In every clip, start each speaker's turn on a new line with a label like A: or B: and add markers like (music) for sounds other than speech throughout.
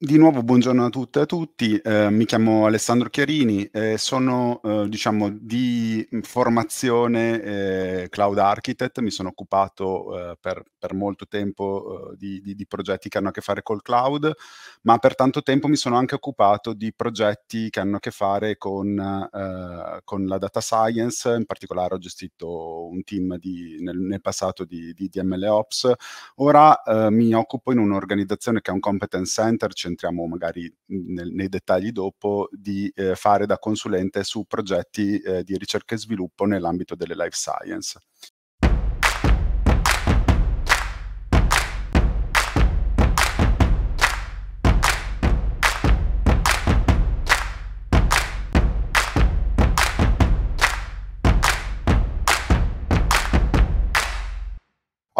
A: Di nuovo buongiorno a tutte e a tutti, eh, mi chiamo Alessandro Chiarini, eh, sono eh, diciamo, di formazione eh, cloud architect, mi sono occupato eh, per, per, molto tempo eh, di, di, di, progetti che hanno a che fare col cloud, ma per tanto tempo mi sono anche occupato di progetti che hanno a che fare con, con la data science, in particolare ho gestito un team di, nel, nel, passato di, MLOps, ora mi occupo in un'organizzazione che è un competence center, entriamo magari nel, nei dettagli dopo, di eh, fare da consulente su progetti eh, di ricerca e sviluppo nell'ambito delle life science.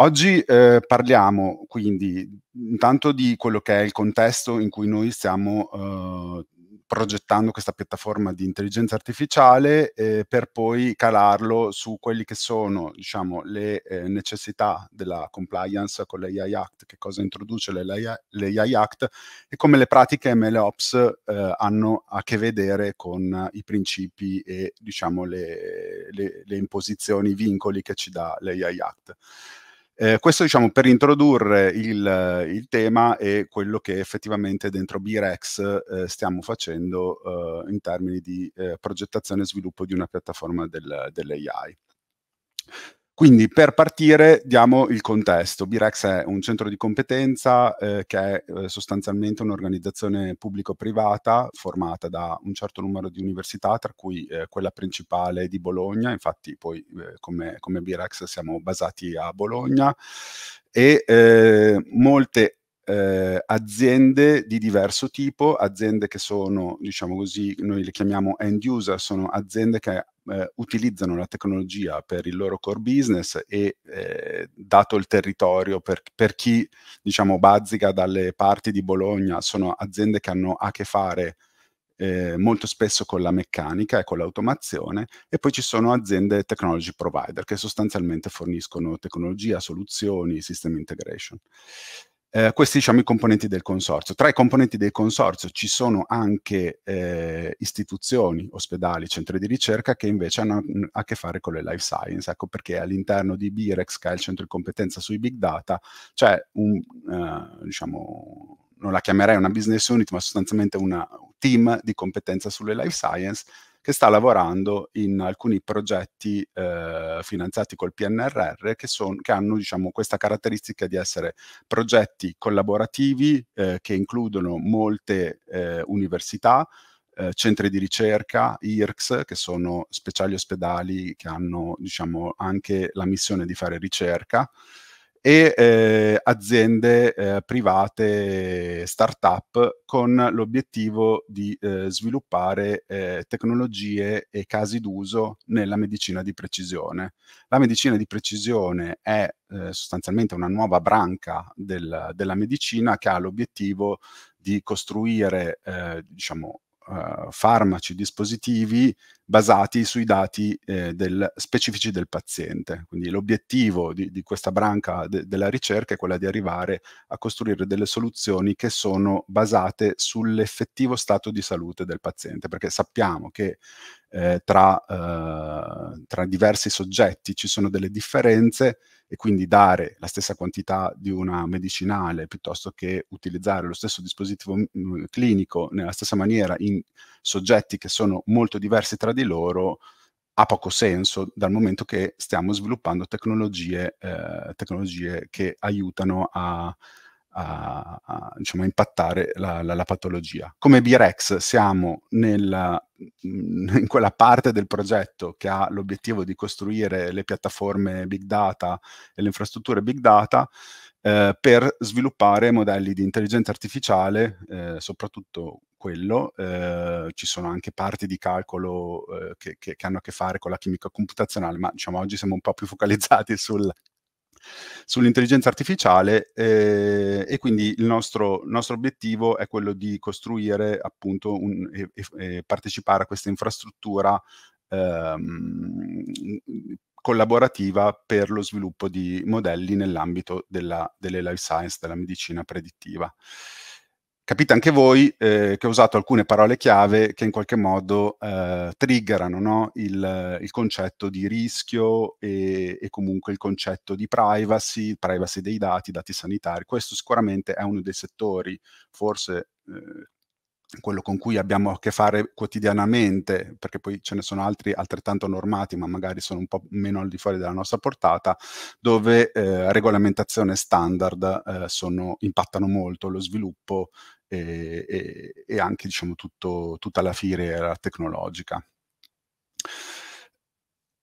A: Oggi eh, parliamo quindi intanto di quello che è il contesto in cui noi stiamo eh, progettando questa piattaforma di intelligenza artificiale eh, per poi calarlo su quelli che sono diciamo, le eh, necessità della compliance con l'AI Act, che cosa introduce l'AI Act e come le pratiche MLOps eh, hanno a che vedere con i principi e diciamo, le, le, le imposizioni, i vincoli che ci dà l'AI Act. Eh, questo diciamo per introdurre il, il, tema e quello che effettivamente dentro B-Rex eh, stiamo facendo eh, in termini di eh, progettazione e sviluppo di una piattaforma del, dell'AI. Quindi per partire diamo il contesto. Birex è un centro di competenza eh, che è eh, sostanzialmente un'organizzazione pubblico-privata formata da un certo numero di università, tra cui eh, quella principale di Bologna, infatti poi eh, come, come Birex siamo basati a Bologna, e eh, molte eh, aziende di diverso tipo, aziende che sono, diciamo così, noi le chiamiamo end user, sono aziende che eh, utilizzano la tecnologia per il loro core business e eh, dato il territorio per, per, chi, diciamo, bazzica dalle parti di Bologna, sono aziende che hanno a che fare eh, molto spesso con la meccanica e con l'automazione e poi ci sono aziende technology provider che sostanzialmente forniscono tecnologia, soluzioni, system integration. Eh, questi diciamo i componenti del consorzio. Tra i componenti del consorzio ci sono anche eh, istituzioni, ospedali, centri di ricerca che invece hanno mm, a che fare con le life science, ecco perché all'interno di Birex, che è il centro di competenza sui big data, c'è un, eh, diciamo, non la chiamerei una business unit, ma sostanzialmente una team di competenza sulle life science che sta lavorando in alcuni progetti eh, finanziati col PNRR che, son, che hanno diciamo, questa caratteristica di essere progetti collaborativi eh, che includono molte eh, università, eh, centri di ricerca, IRCS, che sono speciali ospedali che hanno diciamo, anche la missione di fare ricerca e eh, aziende eh, private, start-up, con l'obiettivo di eh, sviluppare eh, tecnologie e casi d'uso nella medicina di precisione. La medicina di precisione è eh, sostanzialmente una nuova branca del, della medicina che ha l'obiettivo di costruire, eh, diciamo, farmaci, dispositivi basati sui dati eh, del, specifici del paziente. Quindi l'obiettivo di, di, questa branca de, della ricerca è quella di arrivare a costruire delle soluzioni che sono basate sull'effettivo stato di salute del paziente, perché sappiamo che eh, tra, eh, tra, diversi soggetti ci sono delle differenze e quindi dare la stessa quantità di una medicinale piuttosto che utilizzare lo stesso dispositivo mm, clinico nella stessa maniera in soggetti che sono molto diversi tra di loro ha poco senso dal momento che stiamo sviluppando tecnologie, eh, tecnologie che aiutano a, a, a diciamo, impattare la, la, la, patologia. Come BRX siamo nella, mm, in quella parte del progetto che ha l'obiettivo di costruire le piattaforme big data e le infrastrutture big data, eh, per sviluppare modelli di intelligenza artificiale, eh, soprattutto quello. Eh, ci sono anche parti di calcolo eh, che, che, che, hanno a che fare con la chimica computazionale, ma diciamo oggi siamo un po' più focalizzati sul, sull'intelligenza artificiale eh, e quindi il nostro, nostro, obiettivo è quello di costruire appunto un, e, e partecipare a questa infrastruttura ehm, collaborativa per lo sviluppo di modelli nell'ambito della, delle life science, della medicina predittiva. Capite anche voi eh, che ho usato alcune parole chiave che in qualche modo eh, triggerano no? il, il, concetto di rischio e, e, comunque il concetto di privacy, privacy dei dati, dati sanitari. Questo sicuramente è uno dei settori, forse eh, quello con cui abbiamo a che fare quotidianamente, perché poi ce ne sono altri altrettanto normati, ma magari sono un po' meno al di fuori della nostra portata, dove eh, regolamentazione standard eh, sono, impattano molto lo sviluppo e, e, e anche diciamo, tutto, tutta la filiera tecnologica.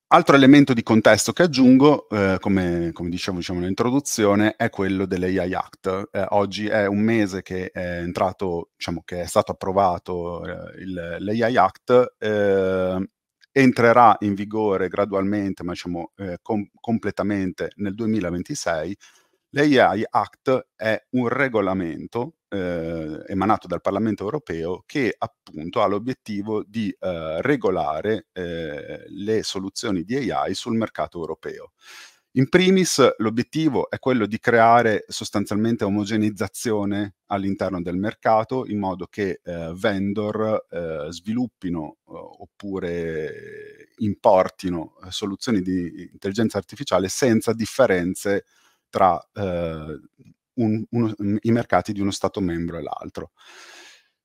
A: Altro elemento di contesto che aggiungo, eh, come, come, dicevo diciamo, nell'introduzione, è quello dell'AI Act. Eh, oggi è un mese che è entrato, diciamo che è stato approvato eh, l'AI Act, eh, entrerà in vigore gradualmente, ma diciamo eh, com- completamente nel 2026 L'AI Act è un regolamento eh, emanato dal Parlamento europeo che appunto ha l'obiettivo di eh, regolare eh, le soluzioni di AI sul mercato europeo. In primis l'obiettivo è quello di creare sostanzialmente omogenizzazione all'interno del mercato in modo che eh, vendor eh, sviluppino eh, oppure importino eh, soluzioni di intelligenza artificiale senza differenze tra eh, un, uno, mm, i mercati di uno Stato membro e l'altro.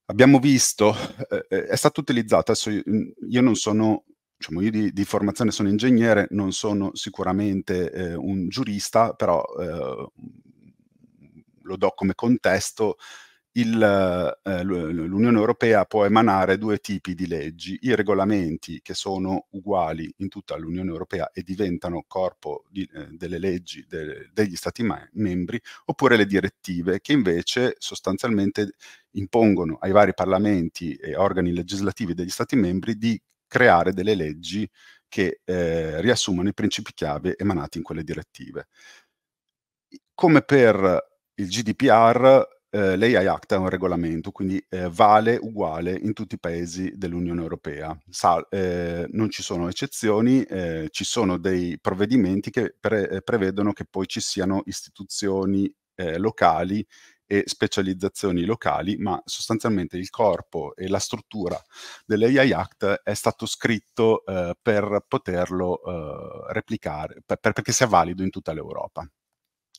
A: Abbiamo visto, eh, eh è stato utilizzato, adesso io, mm, io non sono Diciamo, io di, di, formazione sono ingegnere, non sono sicuramente eh, un giurista, però eh, lo do come contesto il, eh, l'Unione Europea può emanare due tipi di leggi, i regolamenti che sono uguali in tutta l'Unione Europea e diventano corpo di, eh, delle leggi de, degli Stati ma- membri, oppure le direttive che invece sostanzialmente impongono ai vari parlamenti e organi legislativi degli Stati membri di creare delle leggi che eh, riassumono i principi chiave emanati in quelle direttive. Come per il GDPR eh, l'AI Act è un regolamento, quindi eh, vale uguale in tutti i paesi dell'Unione Europea. Sa, eh, non ci sono eccezioni, eh, ci sono dei provvedimenti che pre- eh, prevedono che poi ci siano istituzioni eh, locali e specializzazioni locali, ma sostanzialmente il corpo e la struttura dell'AI Act è stato scritto per poterlo replicare, per, perché sia valido in tutta l'Europa.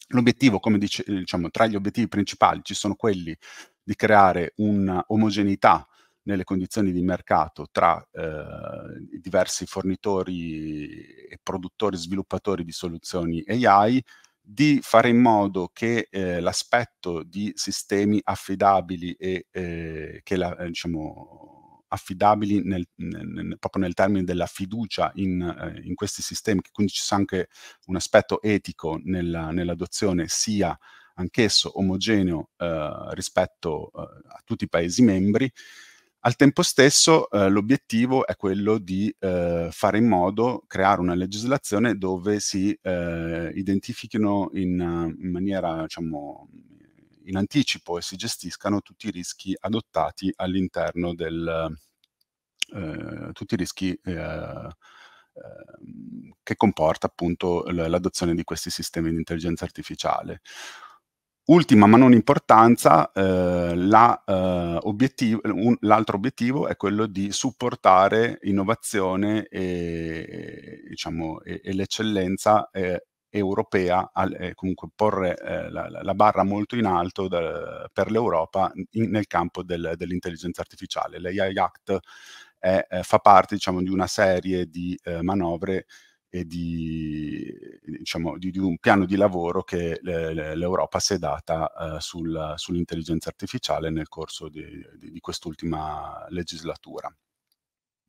A: L'obiettivo, come dice, eh, diciamo, tra gli obiettivi principali ci sono quelli di creare un'omogeneità nelle condizioni di mercato tra eh, diversi fornitori e produttori e sviluppatori di soluzioni AI, di fare in modo che eh, l'aspetto di sistemi affidabili e eh, che la, eh, diciamo, affidabili nel, nel, proprio nel termine della fiducia in, eh, in, questi sistemi, che quindi ci sia anche un aspetto etico nella, nell'adozione sia anch'esso omogeneo eh, rispetto eh, a tutti i Paesi membri. Al tempo stesso eh, l'obiettivo è quello di eh, fare in modo, creare una legislazione dove si eh, identifichino in, in maniera diciamo, in anticipo e si gestiscano tutti i rischi adottati all'interno del, eh, tutti i rischi eh, ehm, che comporta appunto l'adozione di questi sistemi di intelligenza artificiale. Ultima ma non importanza, eh, la, eh, obiettiv un, l'altro obiettivo è quello di supportare innovazione e, diciamo, e, e l'eccellenza eh, europea, al, eh, comunque porre eh, la, la, barra molto in alto da, per l'Europa nel campo del, dell'intelligenza artificiale. L'AI Act è, eh, fa parte diciamo, di una serie di eh, manovre e di, diciamo, di, di, un piano di lavoro che l'Europa si è data eh, sul, sull'intelligenza artificiale nel corso di, di quest'ultima legislatura.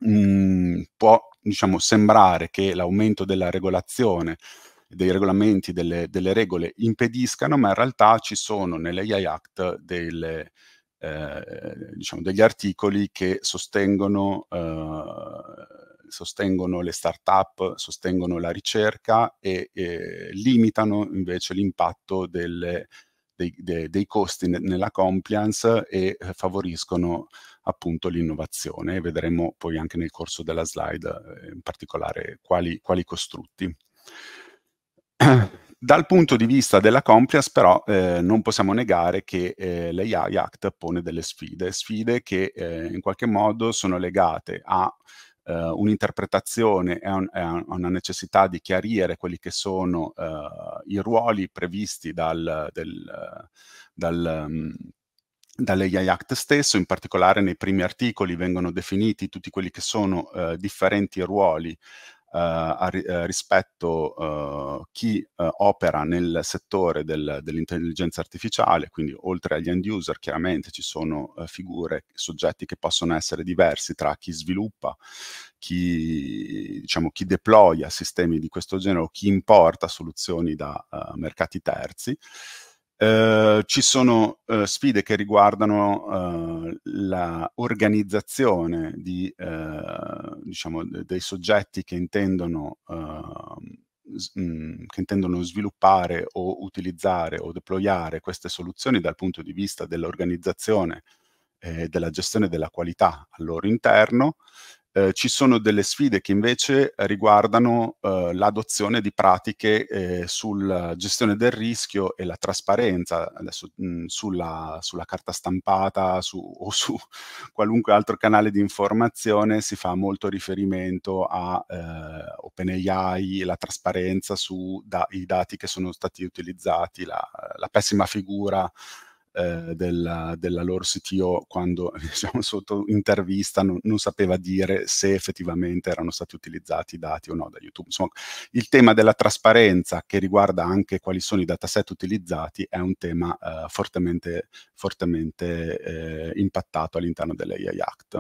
A: Mm, può diciamo, sembrare che l'aumento della regolazione dei regolamenti, delle, delle, regole impediscano, ma in realtà ci sono nell'AI Act delle, eh, diciamo, degli articoli che sostengono, eh, sostengono le start-up, sostengono la ricerca e, e limitano invece l'impatto delle, dei, de, dei, costi ne, nella compliance e eh, favoriscono appunto l'innovazione. Vedremo poi anche nel corso della slide eh, in particolare quali, quali costrutti. (clears throat) Dal punto di vista della compliance però eh, non possiamo negare che eh, l'AI Act pone delle sfide, sfide che eh, in qualche modo sono legate a Uh, un'interpretazione e un, una necessità di chiarire quelli che sono uh, i ruoli previsti dal, del, dal, um, mm, dall'AI Act stesso, in particolare nei primi articoli vengono definiti tutti quelli che sono uh, differenti ruoli eh, a, a eh, rispetto eh, chi opera nel settore del, dell'intelligenza artificiale, quindi oltre agli end user chiaramente ci sono figure, soggetti che possono essere diversi tra chi sviluppa, chi, diciamo, chi deploya sistemi di questo genere o chi importa soluzioni da mercati terzi. Ehm, ci sono eh, sfide che riguardano eh, l'organizzazione eh, diciamo, dei soggetti che intendono, mh, ehm, mm, che intendono, sviluppare o utilizzare o deployare queste soluzioni dal punto di vista dell'organizzazione e della gestione della qualità al loro interno eh, ci sono delle sfide che invece riguardano eh, l'adozione di pratiche eh, sulla eh, gestione del rischio e la trasparenza adesso, mh, mm, sulla, sulla, carta stampata su, o su (laughs) qualunque altro canale di informazione si fa molto riferimento a eh, OpenAI, la trasparenza sui da, dati che sono stati utilizzati, la, la pessima figura eh, della, della, loro CTO quando (laughs) diciamo, sotto intervista non, non, sapeva dire se effettivamente erano stati utilizzati i dati o no da YouTube. Insomma, il tema della trasparenza che riguarda anche quali sono i dataset utilizzati è un tema eh, fortemente, fortemente eh, impattato all'interno dell'AI Act.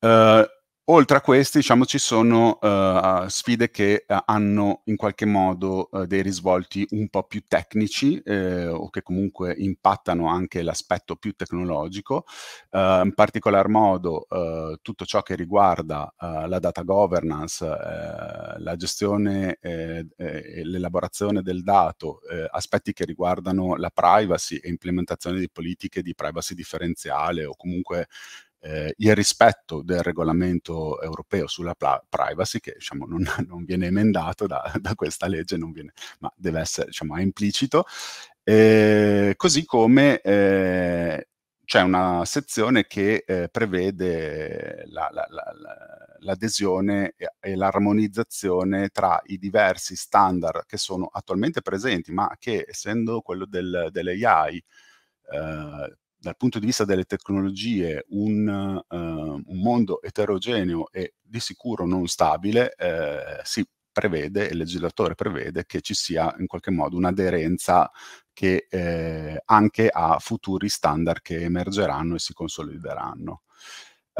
A: Uh, Oltre a questi, diciamo, ci sono uh, sfide che uh, hanno in qualche modo uh, dei risvolti un po' più tecnici eh, o che comunque impattano anche l'aspetto più tecnologico, in particolar modo tutto ciò che riguarda la data governance, la gestione e l'elaborazione del dato, aspetti che riguardano la privacy e implementazione di politiche di privacy differenziale o comunque eh, il rispetto del regolamento europeo sulla privacy, che diciamo, non, (laughs) non, viene emendato da, da questa legge, viene, ma deve essere, diciamo, è implicito, eh, così come eh, c'è una sezione che eh, prevede la, la, la, l'adesione e, l'armonizzazione tra i diversi standard che sono attualmente presenti, ma che essendo quello del, delle AI eh, dal punto di vista delle tecnologie un, uh, un mondo eterogeneo e di sicuro non stabile, eh, si prevede, il legislatore prevede che ci sia in qualche modo un'aderenza che eh, anche a futuri standard che emergeranno e si consolideranno.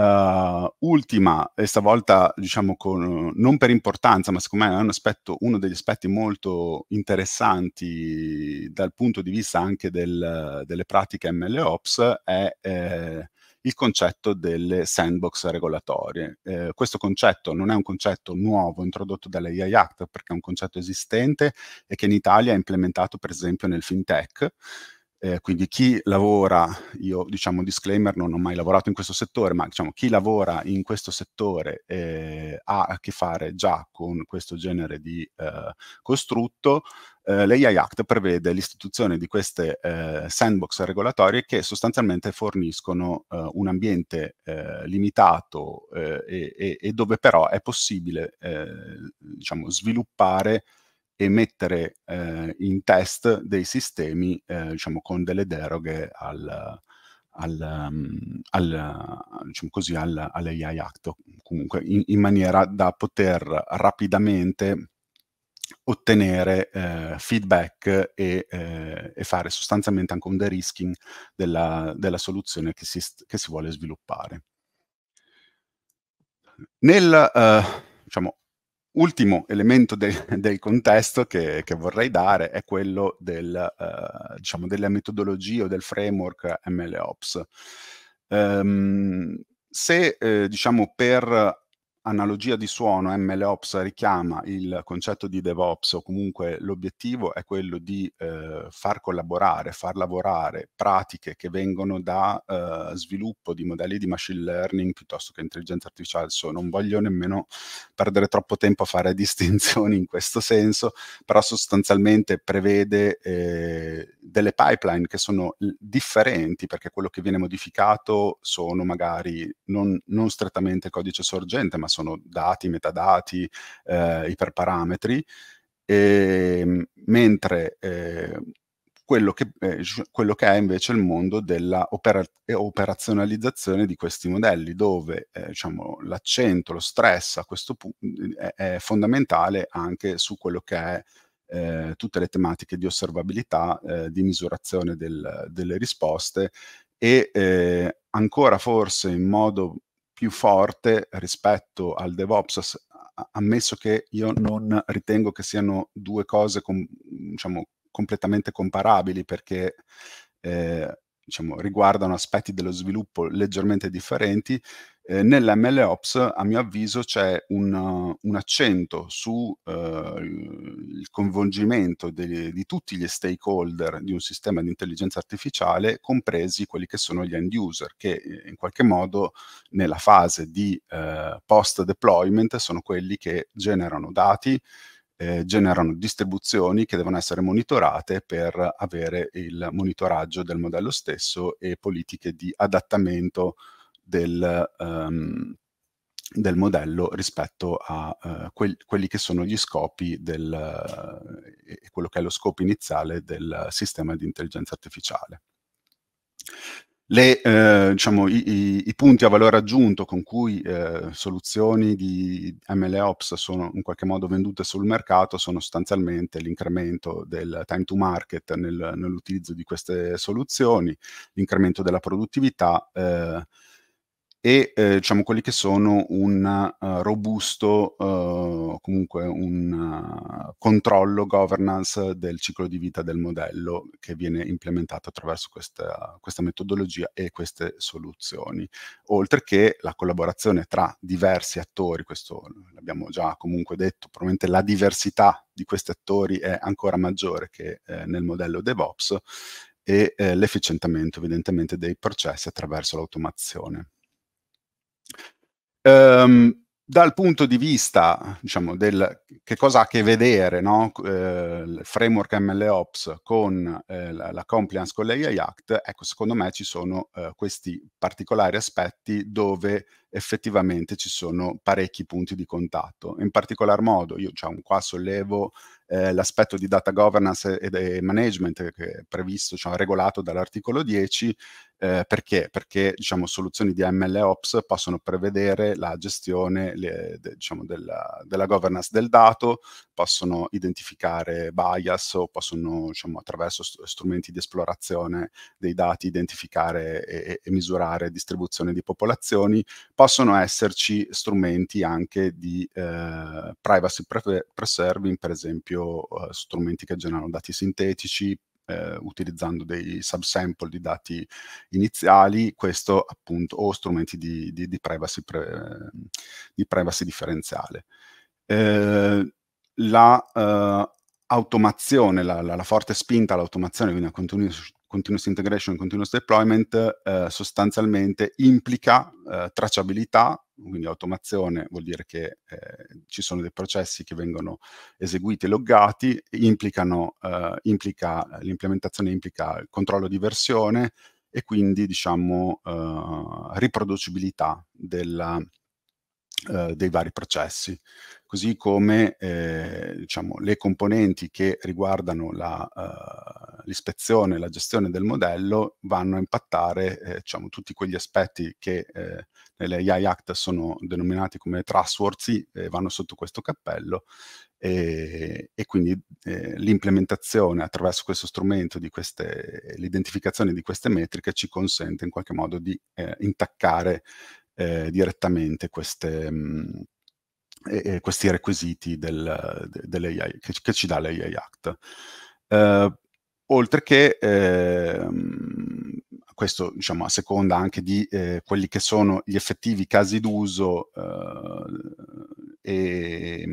A: Uh, ultima, e stavolta diciamo con, non per importanza, ma secondo me è un aspetto, uno degli aspetti molto interessanti dal punto di vista anche del, delle pratiche MLOps, è eh, il concetto delle sandbox regolatorie. Eh, questo concetto non è un concetto nuovo introdotto dalla AI Act perché è un concetto esistente e che in Italia è implementato per esempio nel fintech eh, quindi chi lavora, io diciamo disclaimer, non ho mai lavorato in questo settore, ma diciamo chi lavora in questo settore eh, ha a che fare già con questo genere di eh, costrutto, eh, l'AI Act prevede l'istituzione di queste eh, sandbox regolatorie che sostanzialmente forniscono eh, un ambiente limitato e, e, dove però è possibile diciamo, sviluppare e mettere eh, in test dei sistemi eh, diciamo, con delle deroghe al, al, mm, al, diciamo così, all'AI Act, comunque in, in, maniera da poter rapidamente ottenere eh, feedback e, eh, e, fare sostanzialmente anche un derisking della, della soluzione che si, che si, vuole sviluppare. Nel, eh, diciamo, Ultimo elemento del, del contesto che, che, vorrei dare è quello del, eh, diciamo delle metodologie o del framework MLOps. Um, ehm, se eh, diciamo per analogia di suono MLOps richiama il concetto di DevOps o comunque l'obiettivo è quello di eh, far collaborare, far lavorare pratiche che vengono da eh, sviluppo di modelli di machine learning piuttosto che intelligenza artificiale. So, non voglio nemmeno perdere troppo tempo a fare (laughs) distinzioni in questo senso, però sostanzialmente prevede eh, delle pipeline che sono differenti perché quello che viene modificato sono magari non, non strettamente codice sorgente, ma sono sono dati, metadati, eh, iperparametri, e, ehm, mentre eh, quello, che, eh, quello, che, è invece il mondo della opera, eh, operazionalizzazione di questi modelli, dove eh, diciamo, l'accento, lo stress a questo punto è, è fondamentale anche su quello che è eh, tutte le tematiche di osservabilità, eh, di misurazione del, delle risposte e eh, ancora forse in modo più forte rispetto al DevOps, ammesso che io non ritengo che siano due cose com- diciamo, completamente comparabili perché eh, diciamo, riguardano aspetti dello sviluppo leggermente differenti, eh, Nell'MLOps, a mio avviso, c'è un, un, accento sul eh, coinvolgimento di tutti gli stakeholder di un sistema di intelligenza artificiale, compresi quelli che sono gli end user, che eh, in qualche modo nella fase di eh, post deployment sono quelli che generano dati, eh, generano distribuzioni che devono essere monitorate per avere il monitoraggio del modello stesso e politiche di adattamento del, um, del modello rispetto a uh, eh, que- quelli che sono gli scopi del, uh, e quello che è lo scopo iniziale del sistema di intelligenza artificiale. Le, eh, diciamo, i, i, i, punti a valore aggiunto con cui eh, soluzioni di MLOps sono in qualche modo vendute sul mercato sono sostanzialmente l'incremento del time to market nel, nell'utilizzo di queste soluzioni, l'incremento della produttività, eh, e eh, diciamo quelli che sono un uh, robusto uh, comunque un uh, controllo governance del ciclo di vita del modello che viene implementato attraverso questa, questa, metodologia e queste soluzioni oltre che la collaborazione tra diversi attori questo l'abbiamo già comunque detto probabilmente la diversità di questi attori è ancora maggiore che eh, nel modello DevOps e eh, l'efficientamento evidentemente dei processi attraverso l'automazione. Ehm, dal punto di vista, diciamo, del che cosa ha a che vedere no? eh, il framework MLOps con eh, la, la, compliance con l'AI Act, ecco, secondo me ci sono eh, questi particolari aspetti dove effettivamente ci sono parecchi punti di contatto. In particolar modo, io diciamo, qua sollevo eh, l'aspetto di data governance e, e, management che è previsto, cioè regolato dall'articolo 10, eh, perché? Perché diciamo, soluzioni di ML Ops possono prevedere la gestione le, de, diciamo, della, della, governance del dato, possono identificare bias o possono diciamo, attraverso st- strumenti di esplorazione dei dati identificare e, e misurare distribuzione di popolazioni, possono esserci strumenti anche di eh, privacy preserving, per esempio eh, strumenti che generano dati sintetici, eh, utilizzando dei subsample di dati iniziali, questo appunto, o strumenti di, di, di, privacy, pre, di privacy, differenziale. Eh, la eh, automazione, la, la, la, forte spinta all'automazione, quindi a continuous continuous integration continuous deployment eh, sostanzialmente implica eh, tracciabilità, quindi automazione vuol dire che eh, ci sono dei processi che vengono eseguiti e loggati, implicano, eh, implica, l'implementazione implica il controllo di versione e quindi diciamo eh, riproducibilità della, eh, dei vari processi, così come eh, diciamo, le componenti che riguardano eh, l'ispezione e la gestione del modello vanno a impattare eh, diciamo, tutti quegli aspetti che nelle AI Act sono denominati come trustworthy, vanno sotto questo cappello e, e, quindi eh, l'implementazione attraverso questo strumento di queste l'identificazione di queste metriche ci consente in qualche modo di eh, intaccare eh, direttamente queste, mh, mm, eh, questi requisiti del, de, che, che, ci dà l'AI Act. Eh, oltre che ehm, questo diciamo, a seconda anche di eh, quelli che sono gli effettivi casi d'uso eh, e,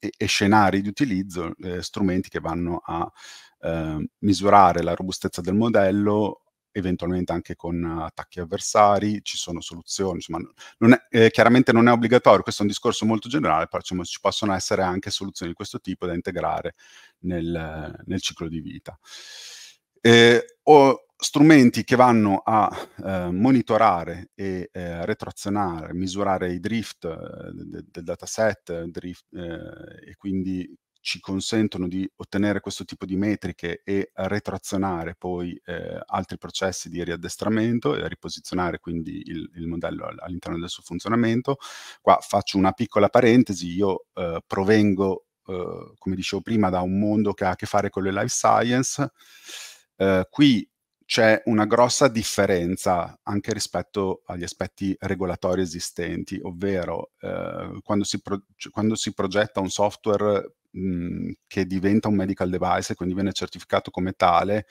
A: e, e, scenari di utilizzo, eh, strumenti che vanno a misurare la robustezza del modello eventualmente anche con eh, attacchi avversari, ci sono soluzioni, insomma, non è, eh, chiaramente non è obbligatorio, questo è un discorso molto generale, però insomma, ci possono essere anche soluzioni di questo tipo da integrare nel, nel ciclo di vita. Eh, o, strumenti che vanno a eh, monitorare e eh, retrazionare, misurare i drift eh, del, dataset drift, eh, e quindi ci consentono di ottenere questo tipo di metriche e retrazionare poi eh, altri processi di riaddestramento e riposizionare quindi il, il, modello all'interno del suo funzionamento. Qua faccio una piccola parentesi, io eh, provengo, eh, come dicevo prima, da un mondo che ha a che fare con le life science. Eh, qui c'è una grossa differenza anche rispetto agli aspetti regolatori esistenti, ovvero eh, quando, si pro- cioè, quando, si progetta un software Mhmm, che diventa un medical device e quindi viene certificato come tale,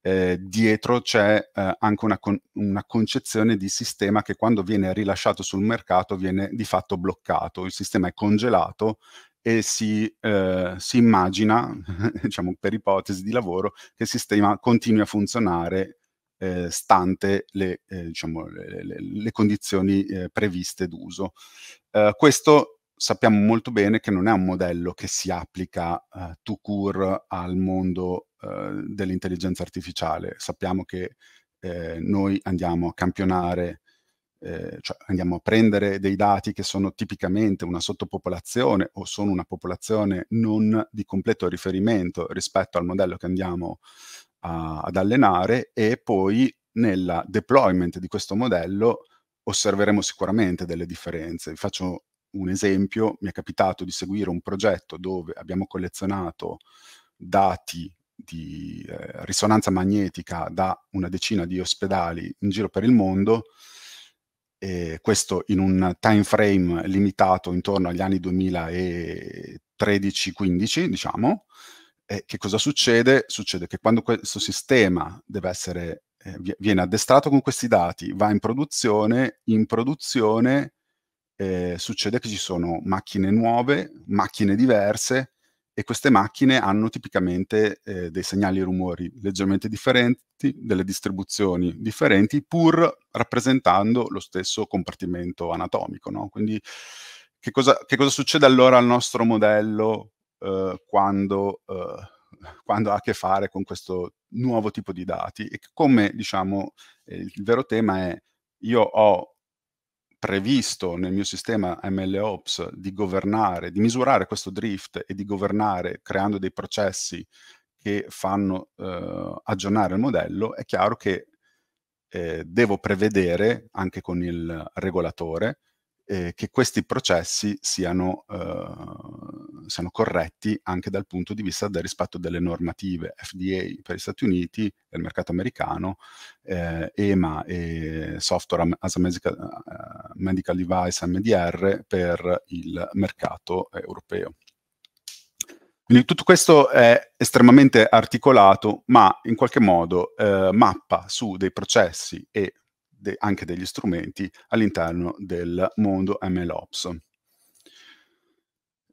A: eh, dietro c'è eh, anche una, con- una, concezione di sistema che quando viene rilasciato sul mercato viene di fatto bloccato, il sistema è congelato e si, eh, si immagina, (laughs) diciamo per ipotesi di lavoro, che il sistema continui a funzionare eh, stante le, eh, diciamo, le, le, le condizioni eh, previste d'uso. questo sappiamo molto bene che non è un modello che si applica eh, to cure al mondo eh, dell'intelligenza artificiale. Sappiamo che eh, noi andiamo a campionare, eh, cioè andiamo a prendere dei dati che sono tipicamente una sottopopolazione o sono una popolazione non di completo riferimento rispetto al modello che andiamo a, ad allenare e poi nella deployment di questo modello osserveremo sicuramente delle differenze. Vi faccio un esempio, mi è capitato di seguire un progetto dove abbiamo collezionato dati di eh, risonanza magnetica da una decina di ospedali in giro per il mondo, e questo in un time frame limitato intorno agli anni 2013-15, diciamo. E che cosa succede? Succede che quando questo sistema deve essere, eh, viene addestrato con questi dati, va in produzione, in produzione eh, succede che ci sono macchine nuove, macchine diverse e queste macchine hanno tipicamente eh, dei segnali e rumori leggermente differenti, delle distribuzioni differenti, pur rappresentando lo stesso compartimento anatomico. No? Quindi che cosa, che cosa, succede allora al nostro modello eh, quando, eh, quando, ha a che fare con questo nuovo tipo di dati? E come diciamo, eh, il vero tema è io ho previsto nel mio sistema MLOps di governare, di misurare questo drift e di governare creando dei processi che fanno eh, aggiornare il modello, è chiaro che eh, devo prevedere anche con il regolatore eh, che questi processi siano, eh, siano, corretti anche dal punto di vista del rispetto delle normative FDA per gli Stati Uniti, del mercato americano, eh, EMA e ehm, Software as a Medical, uh, medical Device MDR per il mercato europeo. Quindi tutto questo è estremamente articolato, ma in qualche modo eh, mappa su dei processi e de- anche degli strumenti all'interno del mondo MLOps.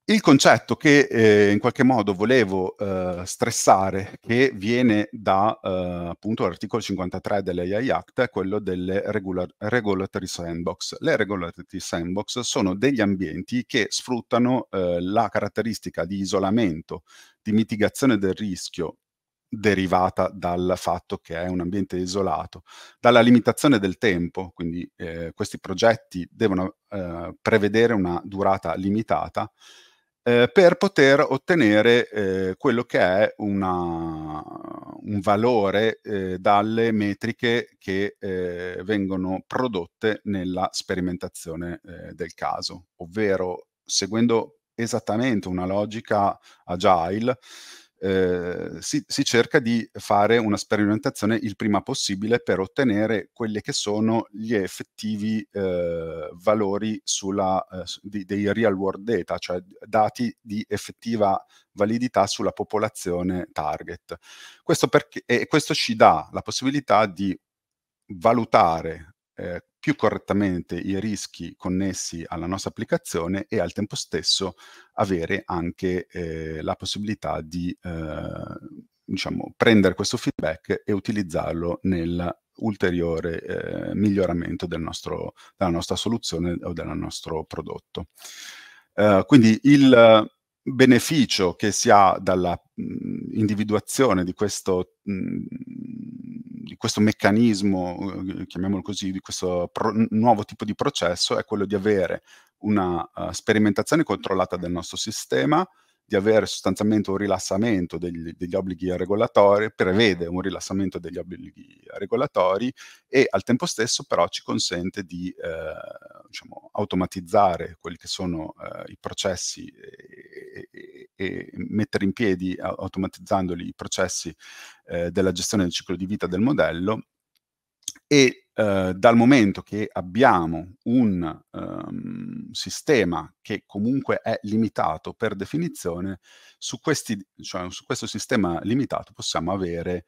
A: Il concetto che eh, in qualche modo volevo eh, stressare, che viene da eh, appunto l'articolo 53 dell'AI Act, è quello delle regular- regulatory sandbox. Le regulatory sandbox sono degli ambienti che sfruttano eh, la caratteristica di isolamento, di mitigazione del rischio derivata dal fatto che è un ambiente isolato, dalla limitazione del tempo, quindi eh, questi progetti devono eh, prevedere una durata limitata eh, per poter ottenere eh, quello che è una, un valore eh, dalle metriche che eh, vengono prodotte nella sperimentazione del caso, ovvero seguendo esattamente una logica agile eh, si, si, cerca di fare una sperimentazione il prima possibile per ottenere quelli che sono gli effettivi eh, valori sulla, eh, di, dei real world data, cioè dati di effettiva validità sulla popolazione target. Questo, perché, questo ci dà la possibilità di valutare eh, più correttamente i rischi connessi alla nostra applicazione e al tempo stesso avere anche eh, la possibilità di eh, diciamo, prendere questo feedback e utilizzarlo nell'ulteriore eh, miglioramento del nostro, della nostra soluzione o del nostro prodotto. Uh, quindi il beneficio che si ha dalla mh, mm, individuazione di questo mh, mm, di questo meccanismo, eh, chiamiamolo così, di questo pro- nuovo tipo di processo è quello di avere una uh, sperimentazione controllata del nostro sistema, di avere sostanzialmente un rilassamento degli, degli obblighi regolatori, prevede un rilassamento degli obblighi regolatori e al tempo stesso però ci consente di eh, diciamo, automatizzare quelli che sono eh, i processi e, e, e, mettere in piedi, automatizzandoli, i processi eh, della gestione del ciclo di vita del modello e eh, dal momento che abbiamo un um, sistema che comunque è limitato per definizione, su, questi, cioè, su questo sistema limitato possiamo avere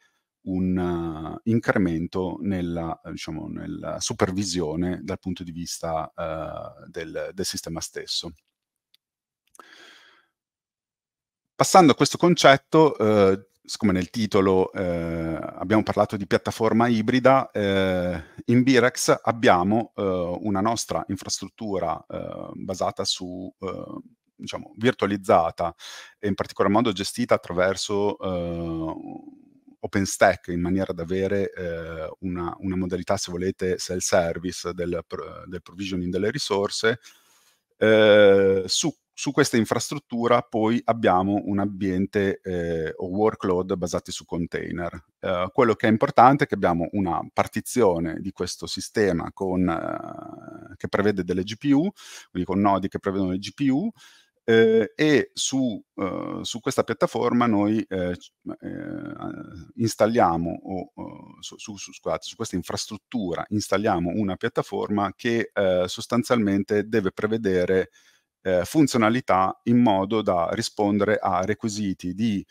A: un uh, incremento nella, diciamo, nella, supervisione dal punto di vista uh, del, del, sistema stesso. Passando a questo concetto, uh, siccome nel titolo eh, abbiamo parlato di piattaforma ibrida, eh, in Birex abbiamo eh, una nostra infrastruttura eh, basata su, eh, diciamo, virtualizzata e in particolar modo gestita attraverso eh, OpenStack in maniera da avere una, una, modalità, se volete, self-service del, del provisioning delle risorse, eh, su su questa infrastruttura poi abbiamo un ambiente eh, o workload basati su container. Eh, quello che è importante è che abbiamo una partizione di questo sistema con, eh, che prevede delle GPU, quindi con nodi che prevedono le GPU, eh, e su, eh, su, questa piattaforma noi eh, eh installiamo, o, su, su, scusate, su, questa infrastruttura installiamo una piattaforma che eh, sostanzialmente deve prevedere eh, funzionalità in modo da rispondere a requisiti di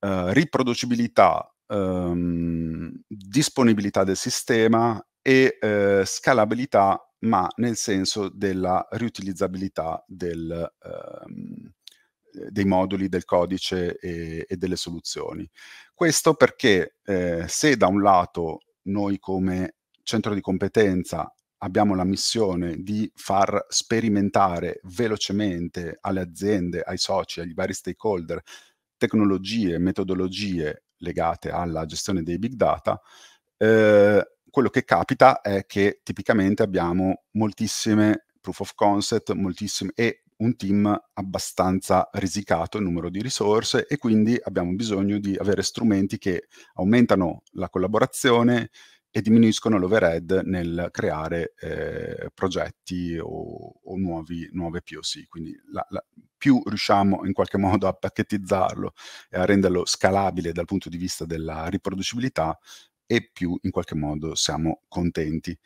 A: eh, riproducibilità, ehm, disponibilità del sistema e eh, scalabilità, ma nel senso della riutilizzabilità del, ehm, eh, dei moduli del codice e, e delle soluzioni. Questo perché eh, se da un lato noi come centro di competenza abbiamo la missione di far sperimentare velocemente alle aziende, ai soci, agli vari stakeholder tecnologie, metodologie legate alla gestione dei big data, eh, quello che capita è che tipicamente abbiamo moltissime proof of concept moltissime, e un team abbastanza risicato in numero di risorse e quindi abbiamo bisogno di avere strumenti che aumentano la collaborazione, e diminuiscono l'overhead nel creare eh, progetti o, o nuovi, nuove POC. Quindi la, la, più riusciamo in qualche (laughs) modo a pacchettizzarlo e a renderlo scalabile dal punto di vista della riproducibilità, e più in qualche modo siamo contenti.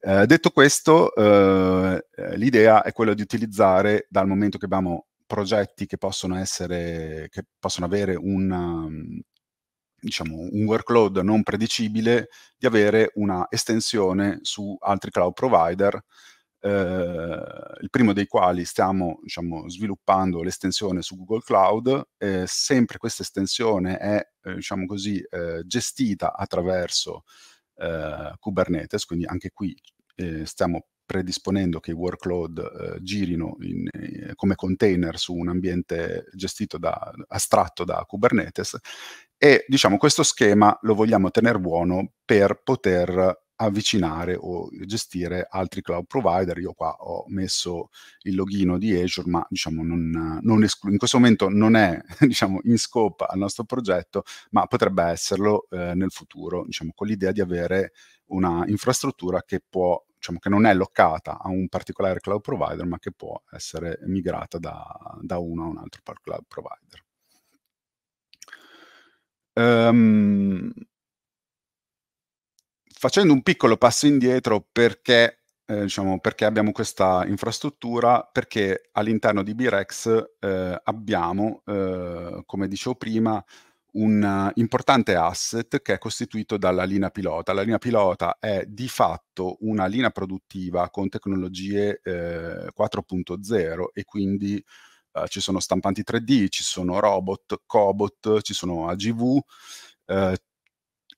A: Eh, detto questo, eh, eh l'idea è quella di utilizzare dal momento che abbiamo progetti che possono essere, che possono avere una, diciamo, un workload non predicibile, di avere una estensione su altri cloud provider, eh, il primo dei quali stiamo diciamo, sviluppando l'estensione su Google Cloud, eh, sempre questa estensione è eh, diciamo così, eh, gestita attraverso eh, Kubernetes, quindi anche qui eh, stiamo predisponendo che i workload girino in, in, come container su un ambiente gestito da, astratto da Kubernetes e diciamo questo schema lo vogliamo tenere buono per poter avvicinare o gestire altri cloud provider. Io qua ho messo il login di Azure, ma diciamo non, non esclu- in questo momento non è (laughs) diciamo, in scope al nostro progetto, ma potrebbe esserlo eh, nel futuro, diciamo, con l'idea di avere una infrastruttura che può diciamo che non è locata a un particolare cloud provider, ma che può essere migrata da, da uno a un altro cloud provider. Um, facendo un piccolo passo indietro perché, eh, diciamo, perché abbiamo questa infrastruttura, perché all'interno di Birex eh, abbiamo, eh, come dicevo prima, un importante asset che è costituito dalla linea pilota. La linea pilota è di fatto una linea produttiva con tecnologie 4.0 eh, e quindi uh, ci sono stampanti 3D, ci sono robot, cobot, ci sono AGV. Uh, eh,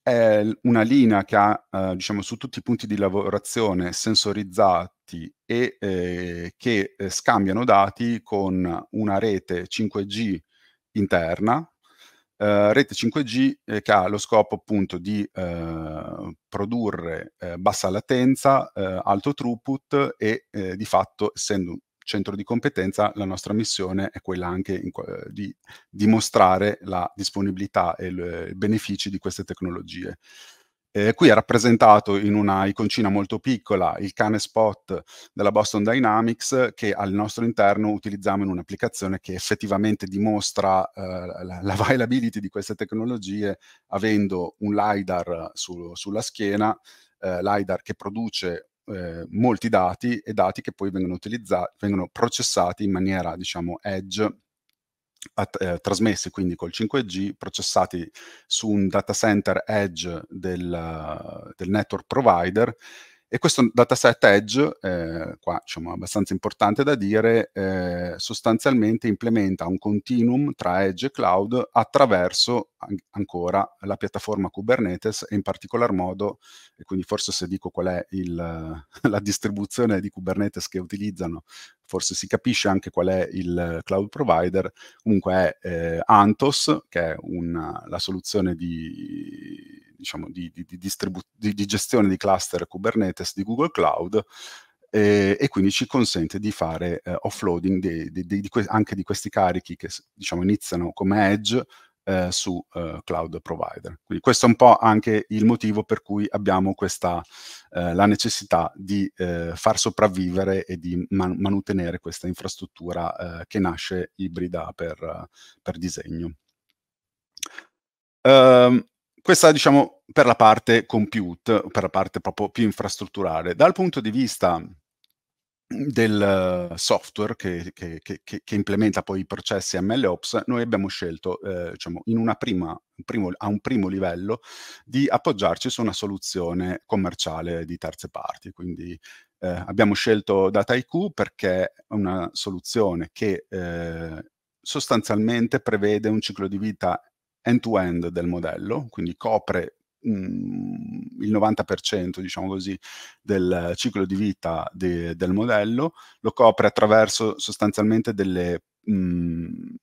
A: è una linea che ha, eh, diciamo, su tutti i punti di lavorazione sensorizzati e eh, che eh, scambiano dati con una rete 5G interna, eh, rete 5G che ha lo scopo appunto di produrre bassa latenza, alto throughput e di fatto essendo centro di competenza, la nostra missione è quella anche in, eh, di dimostrare la disponibilità e eh, i benefici di queste tecnologie. Eh, qui è rappresentato in una iconcina molto piccola il cane spot della Boston Dynamics che al nostro interno utilizziamo in un'applicazione che effettivamente dimostra eh, la, viability di queste tecnologie avendo un LiDAR su, sulla schiena, eh, LiDAR che produce eh, molti dati e dati che poi vengono, utilizzati, vengono processati in maniera, diciamo, edge, at, eh, trasmessi quindi col 5G, processati su un data center edge del, del network provider e questo dataset Edge, eh, qua diciamo abbastanza importante da dire, eh, sostanzialmente implementa un continuum tra Edge e Cloud attraverso an- ancora la piattaforma Kubernetes e in particolar modo, e quindi forse se dico qual è il, (laughs) la distribuzione di Kubernetes che utilizzano, forse si capisce anche qual è il cloud provider, comunque è eh, Antos, che è una, la soluzione di diciamo, di, di, di, di, gestione di cluster Kubernetes di Google Cloud e, eh, e quindi ci consente di fare eh, offloading anche di questi carichi che diciamo, iniziano come edge eh, su eh, cloud provider. Quindi questo è un po' anche il motivo per cui abbiamo questa, eh, la necessità di eh, far sopravvivere e di man mantenere questa infrastruttura eh, che nasce ibrida per, per disegno. Um, questa, diciamo, per la parte compute, per la parte proprio più infrastrutturale. Dal punto di vista del eh, software che, che, che, che, implementa poi i processi MLOps, noi abbiamo scelto eh, diciamo, prima, primo, a un primo livello di appoggiarci su una soluzione commerciale di terze parti. Quindi eh, abbiamo scelto DataIQ perché è una soluzione che eh, sostanzialmente prevede un ciclo di vita end-to-end del modello, quindi copre mh, mhmm, il 90% diciamo così, del ciclo di vita de, del modello, lo copre attraverso sostanzialmente delle, mh, mhmm,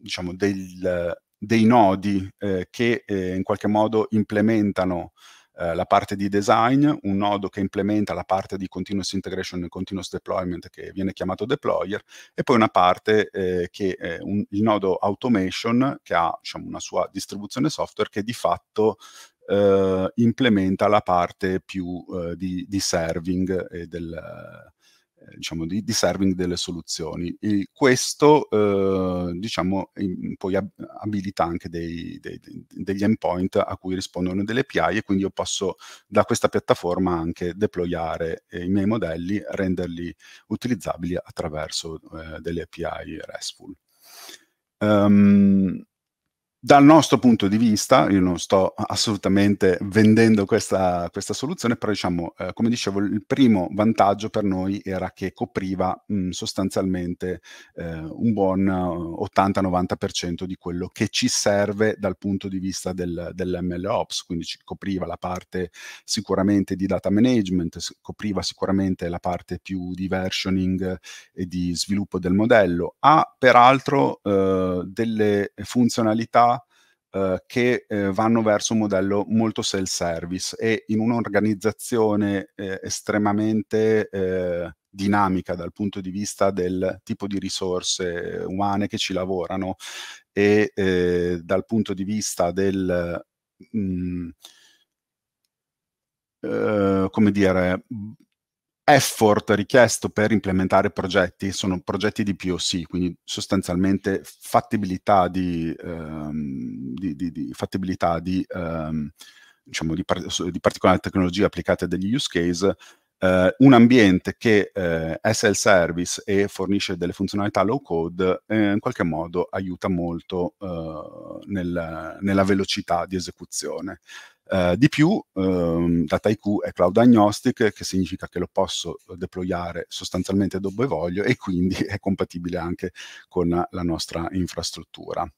A: diciamo del, dei nodi eh, che eh, in qualche modo implementano eh, la parte di design, un nodo che implementa la parte di continuous integration e continuous deployment che viene chiamato deployer, e poi una parte eh, che è eh, un, il nodo automation che ha diciamo, una sua distribuzione software che di fatto eh, implementa la parte più eh, di, di, serving e del eh, diciamo, di, di, serving delle soluzioni. E questo eh, diciamo, poi ab- abilita anche dei, dei, degli endpoint a cui rispondono delle API e quindi io posso da questa piattaforma anche deployare eh, i miei modelli, renderli utilizzabili attraverso eh, delle API RESTful. Um, dal nostro punto di vista, io non sto assolutamente vendendo questa, questa soluzione, però diciamo, eh, come dicevo, il primo vantaggio per noi era che copriva mh, mm, sostanzialmente eh, un buon 80-90% eh, di quello che ci serve dal punto di vista del, dell'MLOps, quindi ci copriva la parte sicuramente di data management, copriva sicuramente la parte più di versioning e di sviluppo del modello. Ha peraltro eh, delle funzionalità eh, che eh, vanno verso un modello molto self-service e in un'organizzazione eh, estremamente eh, dinamica dal punto di vista del tipo di risorse umane che ci lavorano e dal punto di vista del... Mh, mm, come dire, effort richiesto per implementare progetti sono progetti di POC, quindi sostanzialmente fattibilità di, ehm, di, di, di fattibilità ehm, diciamo par di, particolari tecnologie applicate a degli use case, eh, un ambiente che eh, è self-service e fornisce delle funzionalità low code eh, in qualche modo aiuta molto eh, nel, nella velocità di esecuzione. Eh, di più, ehm, DataIQ è cloud agnostic, che significa che lo posso deployare sostanzialmente dove voglio e quindi (laughs) è compatibile anche con la nostra infrastruttura.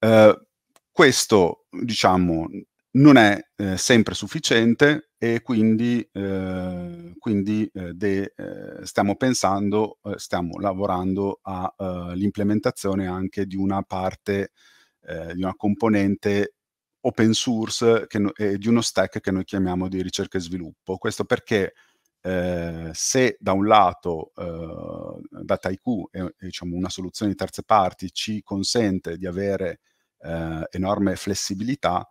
A: Eh, questo, diciamo, non è eh, sempre sufficiente e quindi, eh, quindi eh, de, eh, stiamo pensando, eh, stiamo lavorando all'implementazione eh, anche di una parte, di una componente open source no, e di uno stack che noi chiamiamo di ricerca e sviluppo. Questo perché eh, se da un lato eh, DataIQ è, è diciamo, una soluzione di terze parti ci consente di avere eh, enorme flessibilità,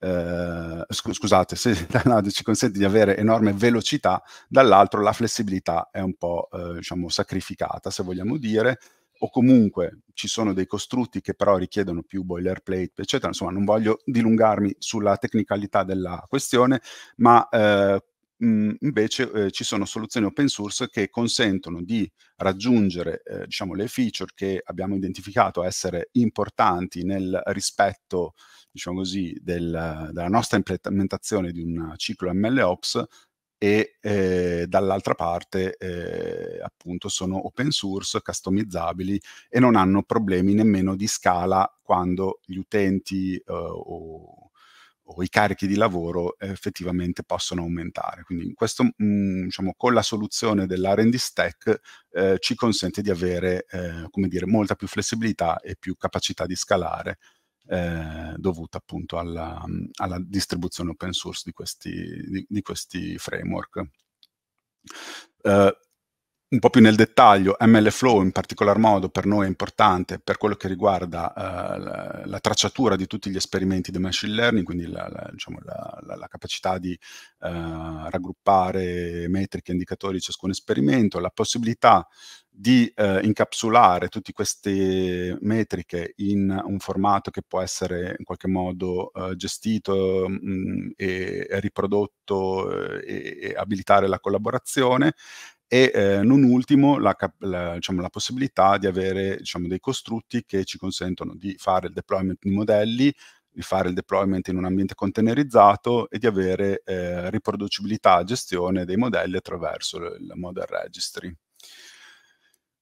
A: eh, scusate, se (laughs) da un lato ci consente di avere enorme velocità, dall'altro la flessibilità è un po' eh, diciamo, sacrificata, se vogliamo dire, o comunque ci sono dei costrutti che però richiedono più boilerplate, eccetera. Insomma, non voglio dilungarmi sulla tecnicalità della questione, ma eh, mh, invece eh, ci sono soluzioni open source che consentono di raggiungere eh, diciamo, le feature che abbiamo identificato essere importanti nel rispetto diciamo così, del, della nostra implementazione di un ciclo MLOps e eh, dall'altra parte eh, appunto sono open source, customizzabili e non hanno problemi nemmeno di scala quando gli utenti eh, o, o, i carichi di lavoro effettivamente possono aumentare. Quindi questo, mh, mm, diciamo, con la soluzione dell'R&D Stack eh, ci consente di avere, eh, come dire, molta più flessibilità e più capacità di scalare eh, dovuta appunto alla, mm, alla, distribuzione open source di questi, di, di questi framework. Uh, un po' più nel dettaglio, MLflow in particolar modo per noi è importante per quello che riguarda uh, la, la, tracciatura di tutti gli esperimenti di machine learning, quindi la, la, diciamo la capacità di uh, raggruppare metriche e indicatori di ciascun esperimento, la possibilità di eh, incapsulare tutte queste metriche in un formato che può essere in qualche modo eh, gestito mh, mm, e, riprodotto eh, e, e, abilitare la collaborazione e eh, non ultimo la, la, diciamo, la possibilità di avere diciamo, dei costrutti che ci consentono di fare il deployment di modelli, di fare il deployment in un ambiente containerizzato e di avere eh, riproducibilità e gestione dei modelli attraverso il model registry.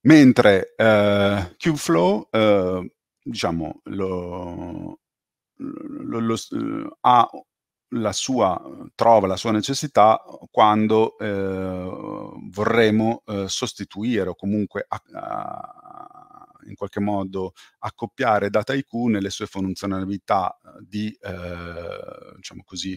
A: Mentre eh, Kubeflow, eh, diciamo, lo, lo, lo, ha la sua, trova la sua necessità quando eh, vorremmo eh, sostituire o comunque a, a, in qualche modo accoppiare Data IQ nelle sue funzionalità di, eh, diciamo così,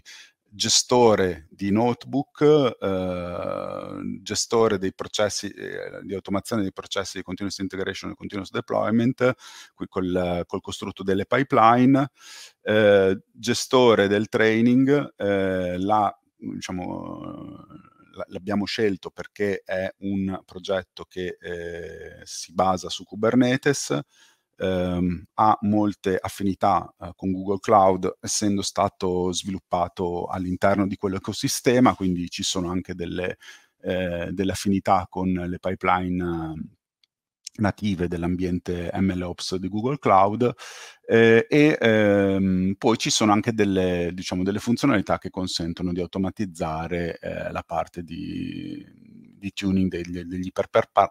A: gestore di notebook, eh, gestore dei processi eh, di automazione dei processi di continuous integration e continuous deployment, qui col, col costrutto delle pipeline, eh, gestore del training, eh, la, diciamo, l'abbiamo scelto perché è un progetto che eh, si basa su Kubernetes, ehm, ha molte affinità eh, con Google Cloud, essendo stato sviluppato all'interno di quell'ecosistema, quindi ci sono anche delle, eh, delle affinità con le pipeline eh, native dell'ambiente MLOps di Google Cloud eh, e ehm, poi ci sono anche delle, diciamo, delle, funzionalità che consentono di automatizzare eh, la parte di, di tuning degli, degli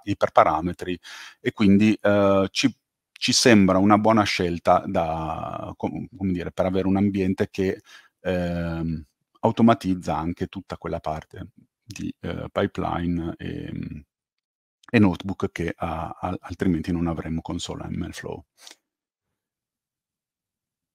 A: iperparametri e quindi eh, ci ci sembra una buona scelta da, com- dire, per avere un ambiente che eh, automatizza anche tutta quella parte di eh, pipeline e, e, notebook che a, a, altrimenti non avremmo con solo MLflow.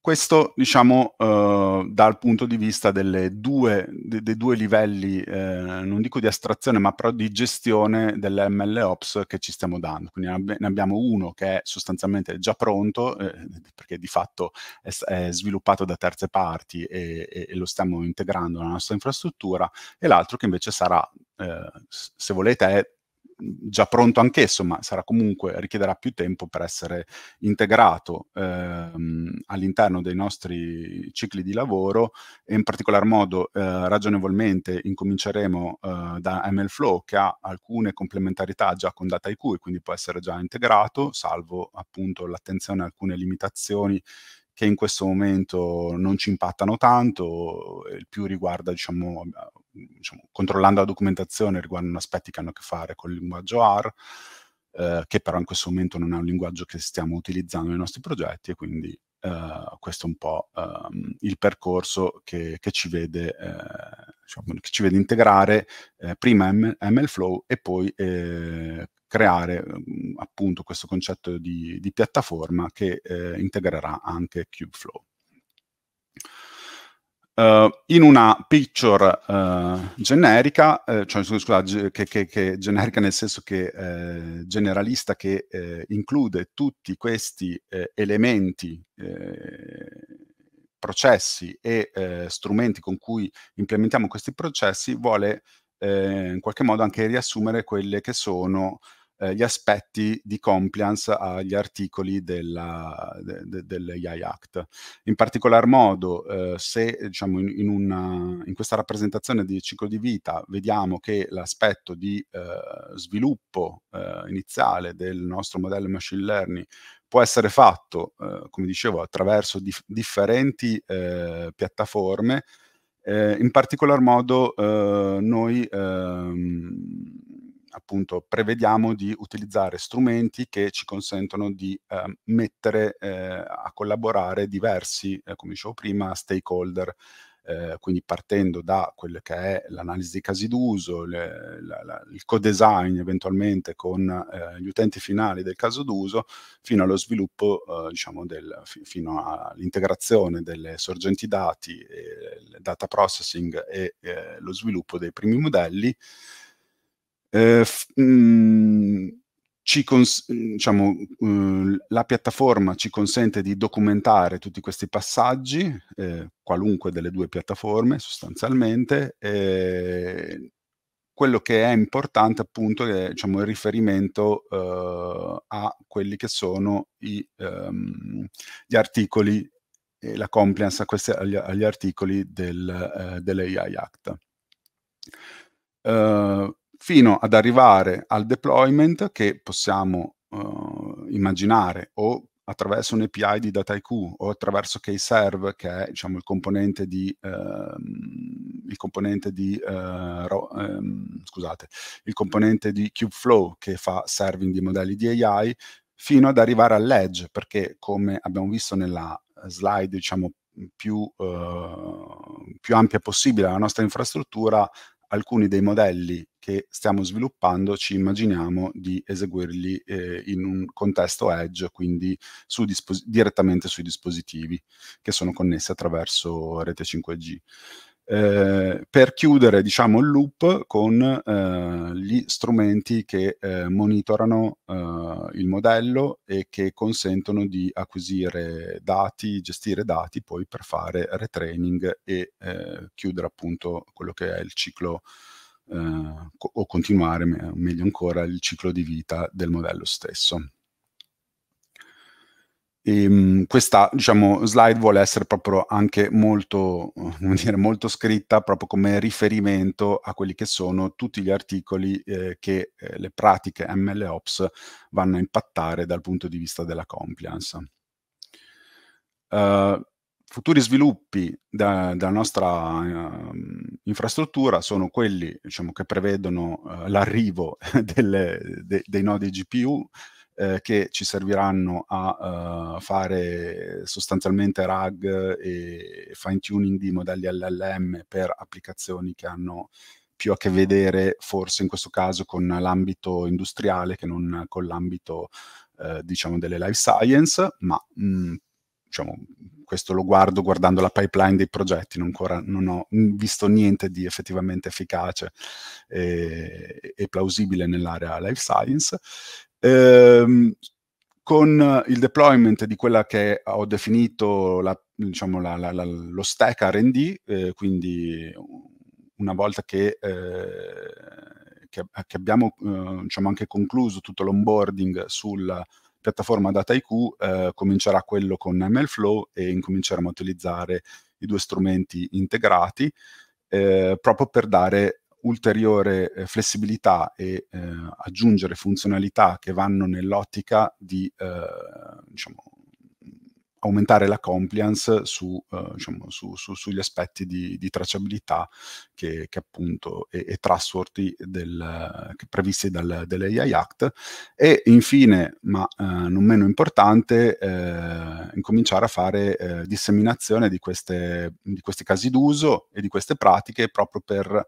A: Questo, diciamo, eh, dal punto di vista due, de, dei due livelli, eh, non dico di astrazione, ma però di gestione delle dell'MLOps che ci stiamo dando. Quindi ne abbiamo uno che è sostanzialmente già pronto, eh, perché di fatto è, è, sviluppato da terze parti e, e, e, lo stiamo integrando nella nostra infrastruttura, e l'altro che invece sarà, eh, se volete, è già pronto anch'esso, ma sarà comunque, richiederà più tempo per essere integrato ehm, all'interno dei nostri cicli di lavoro e in particolar modo eh, ragionevolmente incominceremo eh, da MLflow che ha alcune complementarità già con DataIQ e quindi può essere già integrato, salvo appunto l'attenzione a alcune limitazioni che in questo momento non ci impattano tanto, il più riguarda diciamo diciamo, controllando la documentazione riguardano aspetti che hanno a che fare con il linguaggio R, eh, che però in questo momento non è un linguaggio che stiamo utilizzando nei nostri progetti e quindi Uh, questo è un po' um, il percorso che, che, ci vede, eh, diciamo, che, ci vede, integrare eh, prima M MLflow e poi eh, creare mhmm, appunto questo concetto di, di piattaforma che eh, integrerà anche Kubeflow. Uh, in una picture uh, generica, eh, cioè scusa, che, che, che, generica nel senso che eh, generalista che eh, include tutti questi eh, elementi, processi e strumenti con cui implementiamo questi processi, vuole in qualche modo anche riassumere quelle che sono eh, gli aspetti di compliance agli articoli della, de, de, dell'AI Act. In particolar modo, eh, se diciamo, in, in, una, in, questa rappresentazione di ciclo di vita vediamo che l'aspetto di eh, sviluppo eh, iniziale del nostro modello machine learning può essere fatto, eh, come dicevo, attraverso dif- differenti piattaforme, eh, in particolar modo eh, noi ehm, appunto prevediamo di utilizzare strumenti che ci consentono di ehm, eh, mettere a collaborare diversi, eh, come dicevo prima, stakeholder. Eh, quindi partendo da quello che è l'analisi dei casi d'uso, le, la, la, il co-design eventualmente con eh, gli utenti finali del caso d'uso, fino allo sviluppo, eh, diciamo, del, fino all'integrazione delle sorgenti dati, eh, il data processing e eh, lo sviluppo dei primi modelli eh, f- mh, mm, cons- diciamo, mh, eh, la piattaforma ci consente di documentare tutti questi passaggi, eh, qualunque delle due piattaforme sostanzialmente. Eh, quello che è importante appunto è diciamo, il riferimento eh, a quelli che sono i, um, gli articoli e la compliance a questi, agli, agli articoli del, eh, dell'AI Act. Uh, fino ad arrivare al deployment che possiamo uh, immaginare o attraverso un API di DataIQ o attraverso KServe, che è diciamo, il componente di, eh, il componente di, eh, ro, ehm, scusate, il componente di Kubeflow che fa serving di modelli di AI, fino ad arrivare all'edge, perché come abbiamo visto nella slide diciamo, più, eh, più ampia possibile, la nostra infrastruttura alcuni dei modelli che stiamo sviluppando ci immaginiamo di eseguirli eh, in un contesto edge, quindi su dispos- direttamente sui dispositivi che sono connessi attraverso rete 5G eh, per chiudere diciamo, il loop con eh, gli strumenti che eh, monitorano eh, il modello e che consentono di acquisire dati, gestire dati poi per fare retraining e eh, chiudere appunto quello che è il ciclo eh, o continuare meglio ancora il ciclo di vita del modello stesso. E ehm, questa diciamo, slide vuole essere proprio anche molto, eh, dire, molto, scritta proprio come riferimento a quelli che sono tutti gli articoli eh, che eh, le pratiche MLOps vanno a impattare dal punto di vista della compliance. Uh, futuri sviluppi da, della nostra uh, infrastruttura sono quelli diciamo, che prevedono uh, l'arrivo (laughs) de, dei nodi GPU eh, che ci serviranno a uh, fare sostanzialmente RAG e fine tuning di modelli LLM per applicazioni che hanno più a che vedere forse in questo caso con l'ambito industriale che non con l'ambito eh, diciamo delle life science, ma mh, diciamo, questo lo guardo guardando la pipeline dei progetti, non, ancora, non ho visto niente di effettivamente efficace e, eh, e plausibile nell'area life science. Ehm, con il deployment di quella che ho definito la, diciamo, la, la, lo stack RD, eh, quindi una volta che, eh, che, che abbiamo eh, diciamo anche concluso tutto l'onboarding sulla piattaforma DataIQ, eh, comincerà quello con MLflow e incominceremo a utilizzare i due strumenti integrati eh, proprio per dare ulteriore eh, flessibilità e eh, aggiungere funzionalità che vanno nell'ottica di eh, diciamo, aumentare la compliance su, eh, diciamo, su, su, sugli aspetti di, di tracciabilità che, che appunto, e, e, trustworthy del, previsti dal, dell'AI Act e infine, ma eh, non meno importante, incominciare a fare disseminazione di, queste, di questi casi d'uso e di queste pratiche proprio per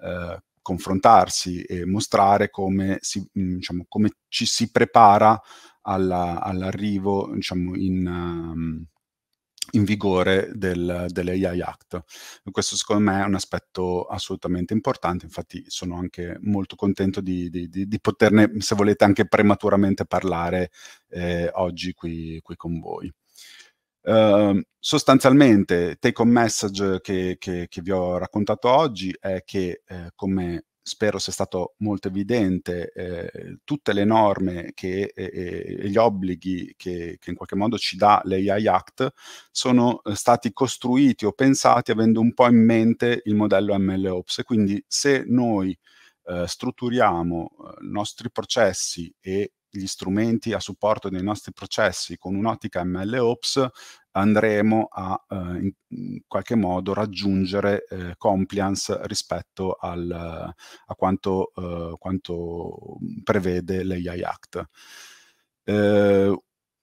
A: eh, confrontarsi e mostrare come, si, mm, diciamo, come ci si prepara alla, all'arrivo diciamo, in, um, in vigore del, dell'AI Act. Questo secondo me è un aspetto assolutamente importante, infatti sono anche molto contento di, di, di, di poterne, se volete, anche prematuramente parlare eh, oggi qui, qui con voi. Uh, sostanzialmente, take home message che, che, che, vi ho raccontato oggi è che, eh, come spero sia stato molto evidente, eh, tutte le norme che, e, e, gli obblighi che, che, in qualche modo ci dà l'AI Act sono eh, stati costruiti o pensati avendo un po' in mente il modello MLOps e quindi se noi eh, strutturiamo eh, i nostri processi e gli strumenti a supporto dei nostri processi con un'ottica MLOps andremo a eh, in qualche modo raggiungere eh, compliance rispetto al, a quanto, eh, quanto prevede l'AI Act. Eh,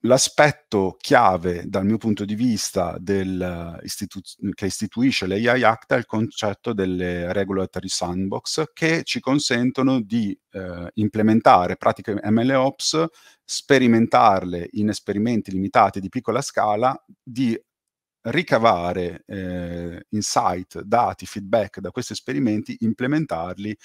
A: l'aspetto chiave dal mio punto di vista del, eh, istitu- che istituisce l'AI Act è il concetto delle regulatory sandbox che ci consentono di eh, implementare pratiche MLOps, sperimentarle in esperimenti limitati di piccola scala, di ricavare eh, insight, dati, feedback da questi esperimenti, implementarli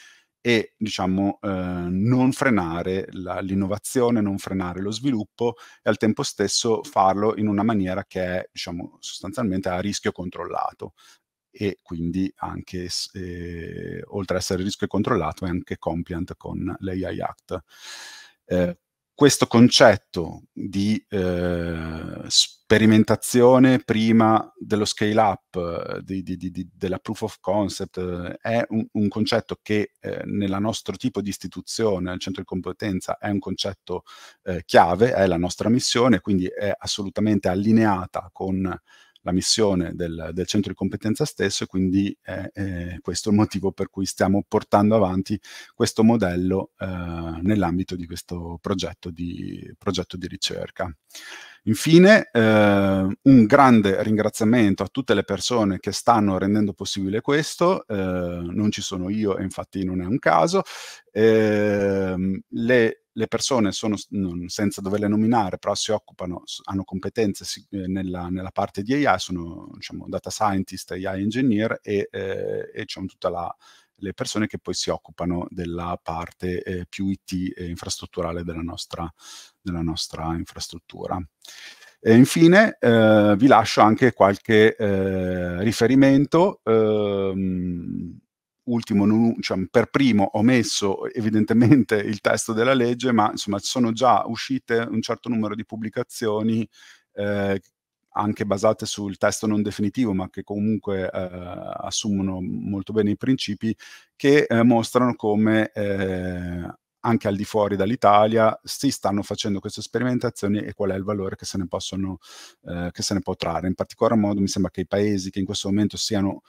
A: e diciamo eh, non frenare la, l'innovazione, non frenare lo sviluppo e al tempo stesso farlo in una maniera che è diciamo, sostanzialmente a rischio controllato e quindi anche eh, oltre ad essere rischio controllato è anche compliant con l'AI Act. Eh, questo concetto di eh, sperimentazione prima dello scale up, eh, di, di, di, della proof of concept, eh, è un, un concetto che eh, nel nostro tipo di istituzione, al centro di competenza, è un concetto eh, chiave, è la nostra missione, quindi è assolutamente allineata con la missione del, del centro di competenza stesso e quindi è, eh, questo il motivo per cui stiamo portando avanti questo modello eh, nell'ambito di questo progetto di, progetto di ricerca. Infine, eh, un grande ringraziamento a tutte le persone che stanno rendendo possibile questo, eh, non ci sono io e infatti non è un caso, eh, le, le, persone sono, senza doverle nominare, però si occupano, hanno competenze eh, nella, nella, parte di AI, sono diciamo, data scientist, AI engineer e, eh, e c'è tutta la le persone che poi si occupano della parte eh, più IT e infrastrutturale della nostra, della nostra infrastruttura. E infine eh, vi lascio anche qualche eh, riferimento. Ehm, ultimo, cioè, per primo ho messo evidentemente il testo della legge, ma insomma sono già uscite un certo numero di pubblicazioni eh, anche basate sul testo non definitivo, ma che comunque eh, assumono molto bene i principi, che eh, mostrano come eh, anche al di fuori dall'Italia si stanno facendo queste sperimentazioni e qual è il valore che se ne, possono, eh, che se ne può trarre. In particolar modo mi sembra che i paesi che in questo momento stiano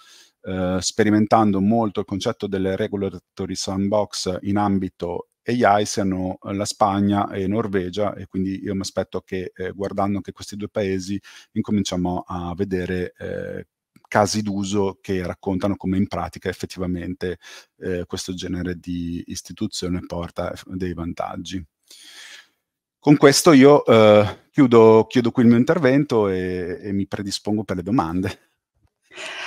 A: eh, sperimentando molto il concetto delle regulatory sandbox in ambito AI siano la Spagna e Norvegia e quindi io mi aspetto che eh, guardando anche questi due paesi incominciamo a vedere eh, casi d'uso che raccontano come in pratica effettivamente eh, questo genere di istituzione porta eh, dei vantaggi. Con questo io eh, chiudo, chiudo, qui il mio intervento e, e mi predispongo per le domande.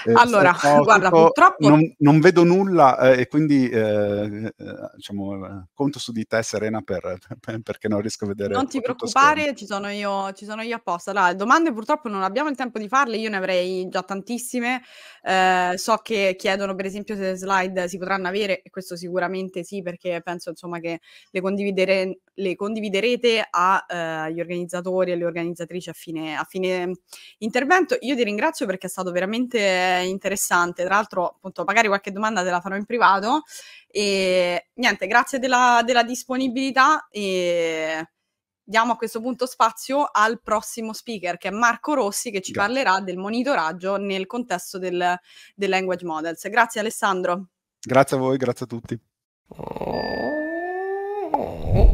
A: Eh, allora, guarda, purtroppo... Non, non vedo nulla eh, e quindi eh, eh diciamo, eh, conto su di te, Serena, per, per, perché non riesco a vedere. Non ti preoccupare, ci sono, io, ci sono, io, apposta. Allora, domande purtroppo non abbiamo il tempo di farle, io ne avrei già tantissime. Eh, so che chiedono per esempio se le slide si potranno avere, e questo sicuramente sì, perché penso insomma, che le, condividere, le condividerete agli eh, organizzatori e alle organizzatrici a fine, a fine intervento. Io ti ringrazio perché è stato veramente interessante. Tra l'altro, appunto, magari qualche domanda te la farò in privato. E niente, grazie della, della disponibilità e diamo a questo punto spazio al prossimo speaker che è Marco Rossi che ci grazie. parlerà del monitoraggio nel contesto del, del language models. Grazie Alessandro. Grazie a voi, grazie a tutti. (laughs)